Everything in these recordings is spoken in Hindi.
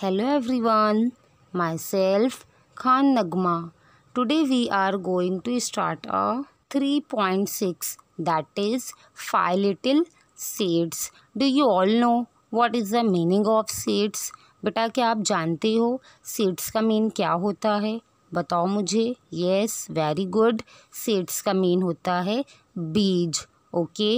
Hello everyone my self Khan Nagma today we are going to start a three point six that is five little seeds do you all know what is the meaning of seeds बेटा क्या आप जानते हो सीड्स का मीन क्या होता है बताओ मुझे येस वेरी गुड सीड्स का मीन होता है बीज okay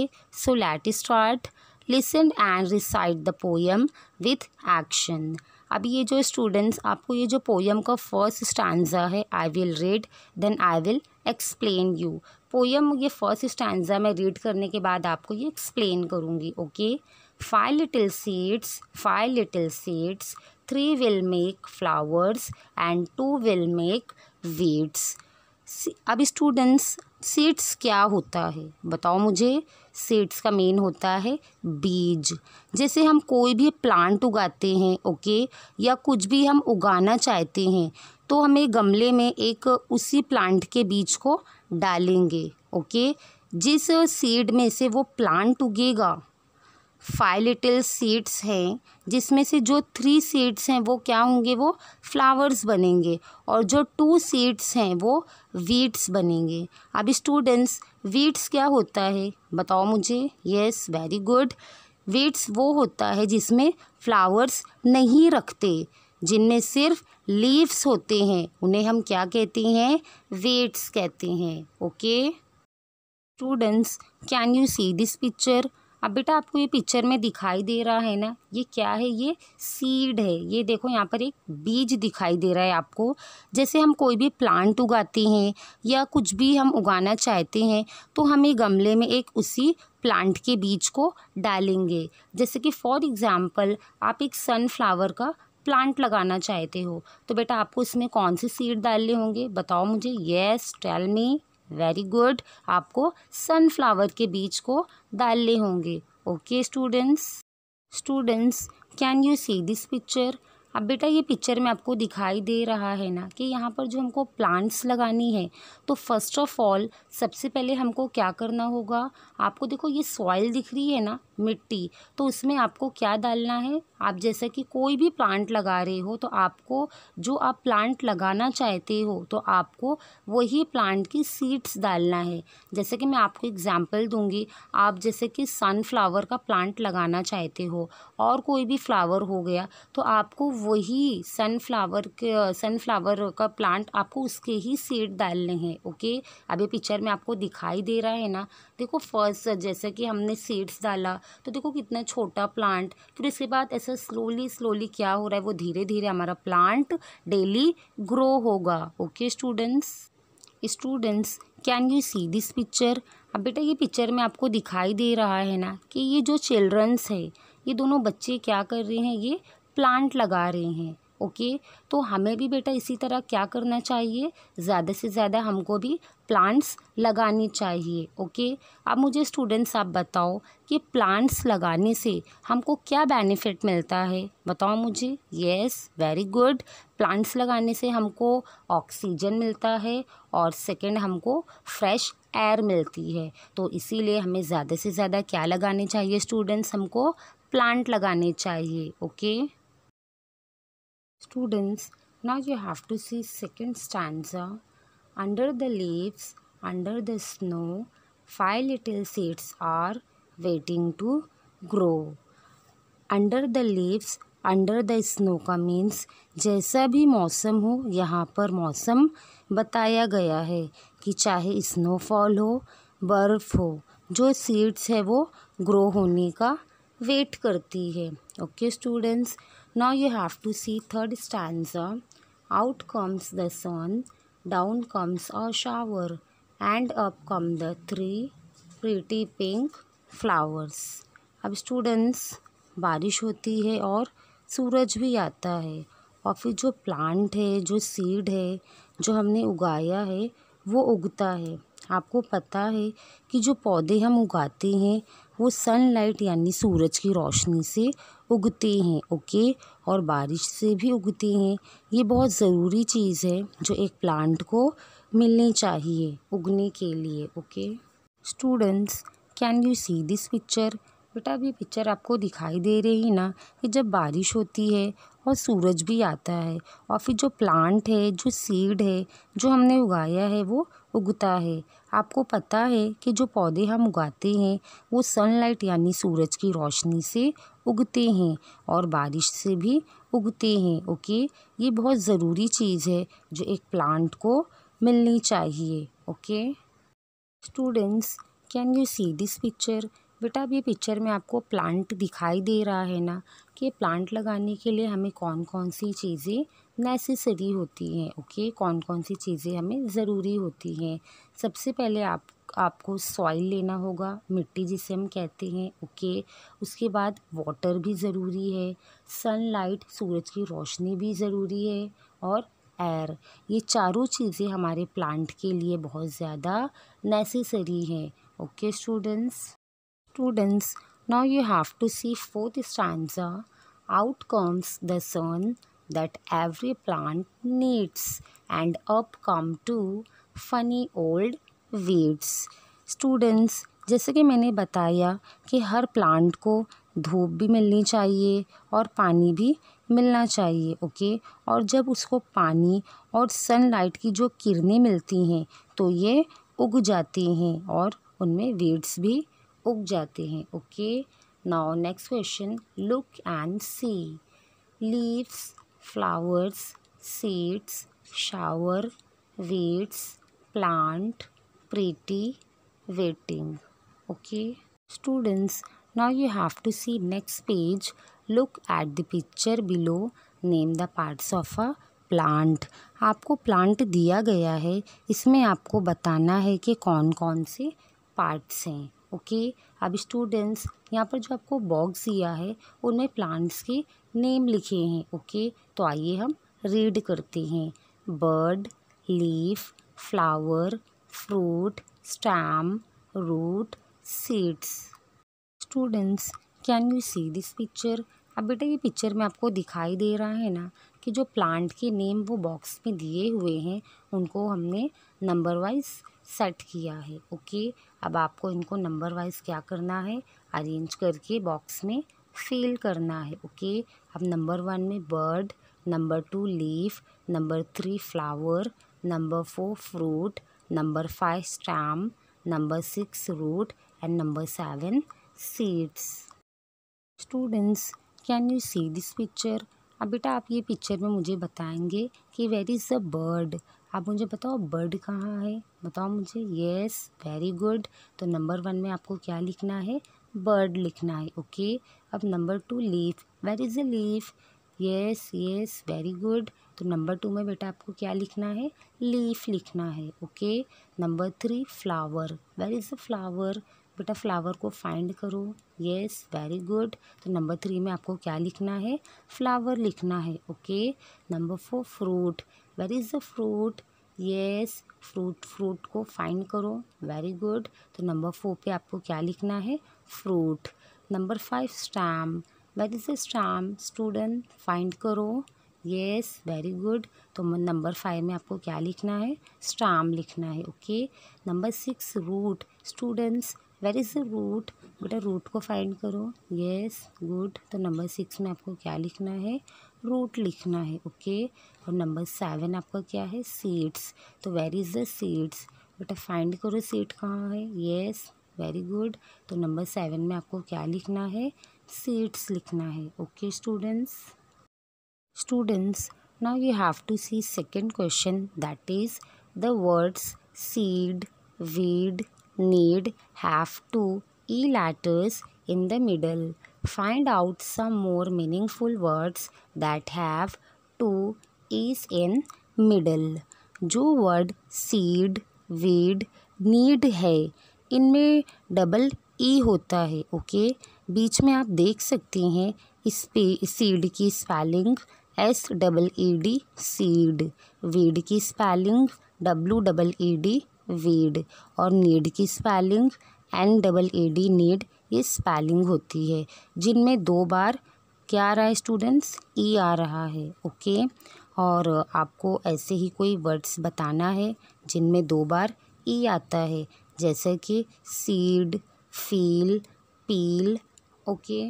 so let start listen and recite the poem with action अब ये जो स्टूडेंट्स आपको ये जो पोयम का फर्स्ट स्टैंडा है I will read then I will explain you poem ये फर्स्ट स्टैंडा मैं रीड करने के बाद आपको ये एक्सप्लेन करूँगी okay five little seeds five little seeds three will make flowers and two will make weeds अब स्टूडेंट्स सीड्स क्या होता है बताओ मुझे सीड्स का मेन होता है बीज जैसे हम कोई भी प्लांट उगाते हैं ओके या कुछ भी हम उगाना चाहते हैं तो हमें गमले में एक उसी प्लांट के बीज को डालेंगे ओके जिस सीड में से वो प्लांट उगेगा फाइव लिटिल सीड्स है जिसमें से जो थ्री सीड्स हैं वो क्या होंगे वो फ्लावर्स बनेंगे और जो टू सीड्स हैं वो वीड्स बनेंगे अब स्टूडेंट्स वीड्स क्या होता है बताओ मुझे यस वेरी गुड वीड्स वो होता है जिसमें फ्लावर्स नहीं रखते जिनमें सिर्फ लीव्स होते हैं उन्हें हम क्या कहते हैं वीड्स कहते हैं okay students can you see this picture अब बेटा आपको ये पिक्चर में दिखाई दे रहा है ना ये क्या है ये सीड है ये देखो यहाँ पर एक बीज दिखाई दे रहा है आपको जैसे हम कोई भी प्लांट उगाते हैं या कुछ भी हम उगाना चाहते हैं तो हमें गमले में एक उसी प्लांट के बीज को डालेंगे जैसे कि फॉर एग्ज़ाम्पल आप एक सनफ्लावर का प्लांट लगाना चाहते हो तो बेटा आपको इसमें कौन सी सीड डालने होंगे बताओ मुझे yes tell me very good आपको सनफ्लावर के बीज को डालने होंगे okay students students can you see this picture अब बेटा ये पिक्चर में आपको दिखाई दे रहा है ना कि यहाँ पर जो हमको प्लांट्स लगानी है तो फर्स्ट ऑफ ऑल सबसे पहले हमको क्या करना होगा आपको देखो ये सॉइल दिख रही है ना मिट्टी तो उसमें आपको क्या डालना है आप जैसे कि कोई भी प्लांट लगा रहे हो तो आपको जो आप प्लांट लगाना चाहते हो तो आपको वही प्लांट की सीड्स डालना है जैसे कि मैं आपको एग्जांपल दूंगी आप जैसे कि सनफ्लावर का प्लांट लगाना चाहते हो और कोई भी फ्लावर हो गया तो आपको वही सनफ्लावर के सनफ्लावर का प्लांट आपको उसके ही सीड डालने हैं ओके अभी पिक्चर में आपको दिखाई दे रहा है ना देखो फर्स्ट जैसे कि हमने सीड्स डाला तो देखो कितना छोटा प्लांट फिर इसके बाद ऐसा स्लोली स्लोली क्या हो रहा है वो धीरे धीरे हमारा प्लांट डेली ग्रो होगा okay students students can you see this picture अब बेटा ये पिक्चर में आपको दिखाई दे रहा है ना कि ये जो चिल्ड्रंस है ये दोनों बच्चे क्या कर रहे हैं ये प्लांट लगा रहे हैं ओके तो हमें भी बेटा इसी तरह क्या करना चाहिए ज़्यादा से ज़्यादा हमको भी प्लांट्स लगानी चाहिए ओके अब मुझे स्टूडेंट्स आप बताओ कि प्लांट्स लगाने से हमको क्या बेनिफिट मिलता है बताओ मुझे यस वेरी गुड प्लांट्स लगाने से हमको ऑक्सीजन मिलता है और सेकंड हमको फ्रेश एयर मिलती है तो इसीलिए हमें ज़्यादा से ज़्यादा क्या लगाने चाहिए स्टूडेंट्स हमको प्लांट लगाने चाहिए okay Students, now you have to see second stanza. Under the leaves, under the snow, five little seeds are waiting to grow. Under the leaves, under the snow का मीन्स जैसा भी मौसम हो यहाँ पर मौसम बताया गया है कि चाहे स्नोफॉल हो बर्फ़ हो जो seeds है वो grow होने का wait करती है okay students Now you have to see third stanza. Out comes the sun, down comes a shower, and up come the three pretty pink flowers. अब students बारिश होती है और सूरज भी आता है और फिर जो प्लांट है जो सीड है जो हमने उगाया है वो उगता है आपको पता है कि जो पौधे हम उगाते हैं वो सनलाइट यानी सूरज की रोशनी से उगते हैं ओके और बारिश से भी उगते हैं ये बहुत ज़रूरी चीज़ है जो एक प्लांट को मिलनी चाहिए उगने के लिए okay students can you see this picture बेटा अभी पिक्चर आपको दिखाई दे रही ना कि जब बारिश होती है और सूरज भी आता है और फिर जो प्लांट है जो सीड है जो हमने उगाया है वो उगता है आपको पता है कि जो पौधे हम उगाते हैं वो सनलाइट यानी सूरज की रोशनी से उगते हैं और बारिश से भी उगते हैं ओके ये बहुत ज़रूरी चीज़ है जो एक प्लांट को मिलनी चाहिए okay students can you see this picture बेटा अब ये पिक्चर में आपको प्लांट दिखाई दे रहा है ना कि प्लांट लगाने के लिए हमें कौन कौन सी चीज़ें नेसेसरी होती हैं ओके कौन कौन सी चीज़ें हमें ज़रूरी होती हैं सबसे पहले आप आपको सॉइल लेना होगा मिट्टी जिसे हम कहते हैं ओके उसके बाद वाटर भी ज़रूरी है सनलाइट सूरज की रोशनी भी ज़रूरी है और एयर ये चारों चीज़ें हमारे प्लांट के लिए बहुत ज़्यादा नेसेसरी हैं okay students students, now you have to see fourth stanza. Out comes the sun that every plant needs and up come two funny old weeds. Students, जैसे कि मैंने बताया कि हर प्लांट को धूप भी मिलनी चाहिए और पानी भी मिलना चाहिए ओके और जब उसको पानी और सनलाइट की जो किरणें मिलती हैं तो ये उग जाती हैं और उनमें वीड्स भी उग जाते हैं okay now next question look and see leaves flowers seeds shower wets plant pretty waiting okay students now you have to see next page look at the picture below name the parts of a plant आपको प्लांट दिया गया है इसमें आपको बताना है कि कौन कौन से पार्ट्स हैं ओके अब स्टूडेंट्स यहाँ पर जो आपको बॉक्स दिया है उनमें प्लांट्स के नेम लिखे हैं ओके तो आइए हम रीड करते हैं bud leaf flower fruit stem root seeds students can you see this picture अब बेटा ये पिक्चर में आपको दिखाई दे रहा है ना कि जो प्लांट के नेम वो बॉक्स में दिए हुए हैं उनको हमने नंबर वाइज सेट किया है ओके अब आपको इनको नंबर वाइज क्या करना है अरेंज करके बॉक्स में फिल करना है ओके अब नंबर वन में bud number two leaf number three flower number four fruit number five stem number six root and number seven seeds students can you see this picture अब बेटा आप ये पिक्चर में मुझे बताएंगे कि वेर इज़ अ बर्ड आप मुझे बताओ बर्ड कहाँ है बताओ मुझे यस वेरी गुड तो नंबर वन में आपको क्या लिखना है बर्ड लिखना है ओके अब number two leaf where is a leaf yes yes very good तो नंबर टू में बेटा आपको क्या लिखना है लीफ लिखना है okay number three flower where is a flower बेटा फ्लावर को फाइंड करो येस वेरी गुड तो नंबर थ्री में आपको क्या लिखना है फ्लावर लिखना है okay number four fruit where is the fruit yes fruit fruit को फाइंड करो वेरी गुड तो नंबर फोर पे आपको क्या लिखना है fruit number five stem where is the stem student find करो येस वेरी गुड तो नंबर फाइव में आपको क्या लिखना है स्टाम लिखना है okay number six root students where is the root बेटा रूट को फाइंड करो येस गुड तो नंबर सिक्स में आपको क्या लिखना है रूट लिखना है ओके और नंबर सेवन आपका क्या है सीड्स तो वेर इज़ द सीड्स बेटा फाइंड करो सीट कहाँ है येस वेरी गुड तो नंबर सेवन में आपको क्या लिखना है सीड्स लिखना है okay students students now you have to see second question that is the words seed weed need have to e letters in the middle. Find out some more meaningful words that have two e's in middle. jo word seed weed need hai inme double e hota hai okay बीच में आप देख सकते हैं इस पे सीड की spelling S double E D seed weed की spelling W double E D weed और नीड की spelling N double E D need ये स्पेलिंग होती है जिनमें दो बार क्या आ रहा है स्टूडेंट्स ई आ रहा है ओके और आपको ऐसे ही कोई वर्ड्स बताना है जिनमें दो बार ई आता है जैसे कि seed feel peel okay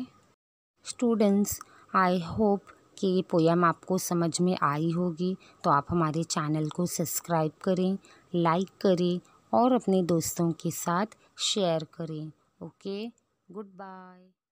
students I hope कि पोयम आपको समझ में आई होगी तो आप हमारे चैनल को सब्सक्राइब करें लाइक करें और अपने दोस्तों के साथ शेयर करें ओके गुड बाय